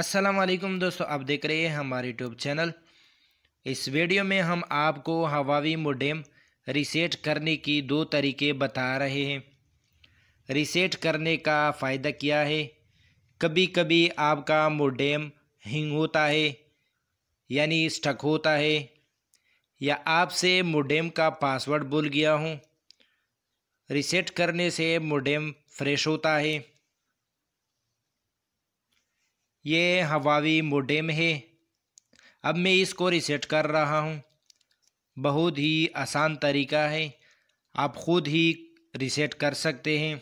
असलम दोस्तों आप देख रहे हैं हमारे यूट्यूब चैनल इस वीडियो में हम आपको हवावी मोडेम रीसेट करने की दो तरीके बता रहे हैं रीसेट करने का फ़ायदा क्या है कभी कभी आपका मोडेम हिंग होता है यानी स्टक होता है या आपसे मोडेम का पासवर्ड भूल गया हूँ रीसेट करने से मोडेम फ्रेश होता है ये हवावी मोडेम है अब मैं इसको रिसेट कर रहा हूँ बहुत ही आसान तरीका है आप खुद ही रिसेट कर सकते हैं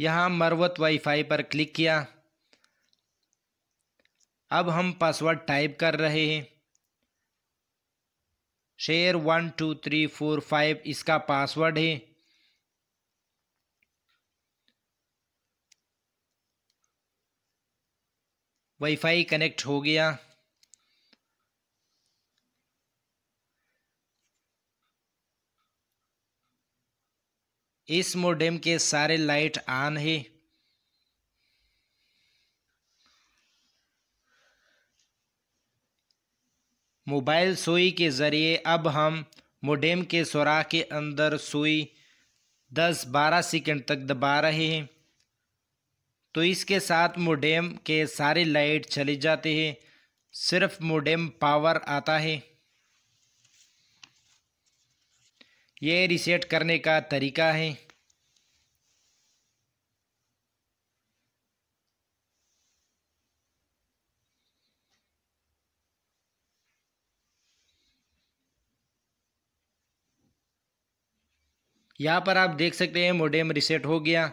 यहाँ मरवत वाईफाई पर क्लिक किया अब हम पासवर्ड टाइप कर रहे हैं share one two three four five इसका पासवर्ड है वाईफाई कनेक्ट हो गया इस मोडेम के सारे लाइट ऑन है मोबाइल सुई के ज़रिए अब हम मोडेम के सुराख के अंदर सुई 10-12 सेकंड तक दबा रहे हैं तो इसके साथ मोडेम के सारे लाइट चले जाते हैं सिर्फ मोडेम पावर आता है यह रिसेट करने का तरीका है यहाँ पर आप देख सकते हैं मोडेम रिसेट हो गया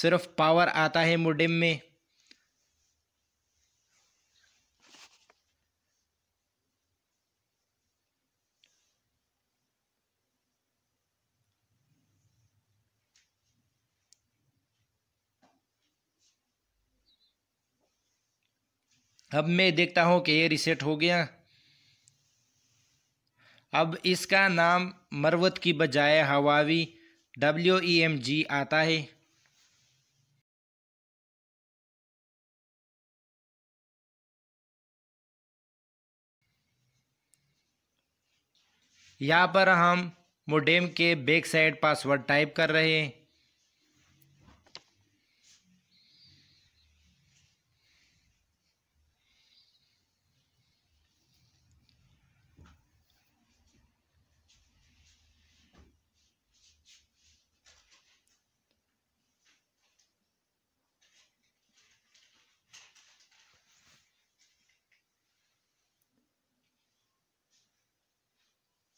सिर्फ पावर आता है मोडेम में अब मैं देखता हूँ कि ये रिसेट हो गया अब इसका नाम मरवत की बजाय Huawei W E M G आता है यहाँ पर हम मोडेम के बैक साइड पासवर्ड टाइप कर रहे हैं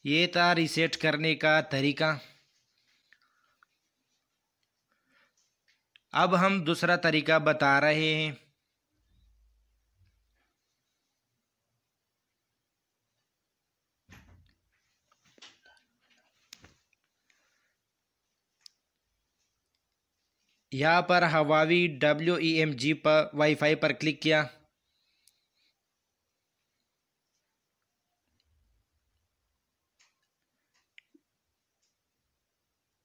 ये था रिसेट करने का तरीका अब हम दूसरा तरीका बता रहे हैं यहाँ पर Huawei W E M G पर वाईफाई पर क्लिक किया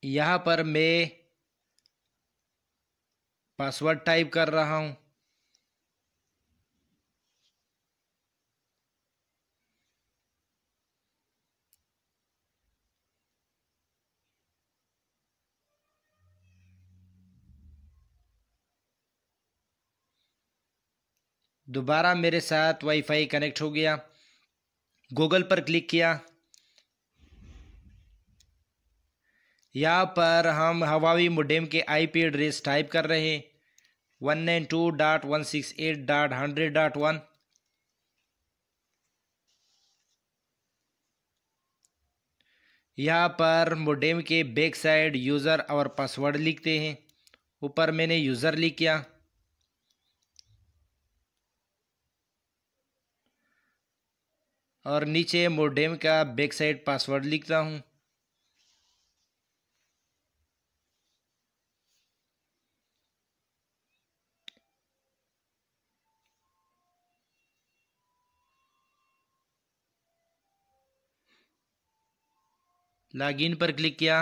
यहाँ पर मैं पासवर्ड टाइप कर रहा हूँ दोबारा मेरे साथ वाईफाई कनेक्ट हो गया गूगल पर क्लिक किया यहाँ पर हम हवावी मोडेम के आईपी एड्रेस टाइप कर रहे हैं one nine two dot one six eight dot hundred dot one यहाँ पर मोडेम के बैक साइड यूज़र और पासवर्ड लिखते हैं ऊपर मैंने यूज़र लिख किया और नीचे मोडेम का बैक साइड पासवर्ड लिखता हूँ लॉगिन पर क्लिक किया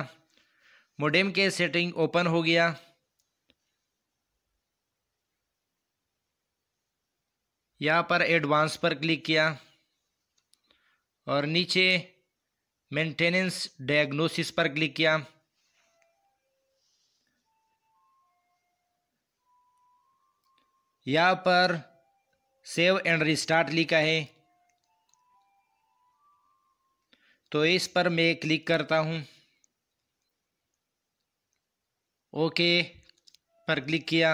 मोडेम के सेटिंग ओपन हो गया यहाँ पर एडवांस पर क्लिक किया और नीचे मेंटेनेंस डायग्नोसिस पर क्लिक किया यहाँ पर सेव एंड रिस्टार्ट लिखा है तो इस पर मैं क्लिक करता हूँ ओके पर क्लिक किया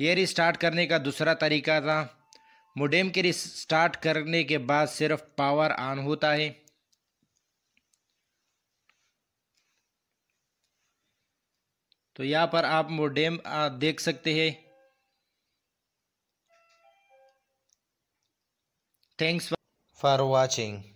ये रिस्टार्ट करने का दूसरा तरीका था मोडेम के रिस्टार्ट करने के बाद सिर्फ पावर ऑन होता है तो यहाँ पर आप मोडेम देख सकते हैं थैंक्स for watching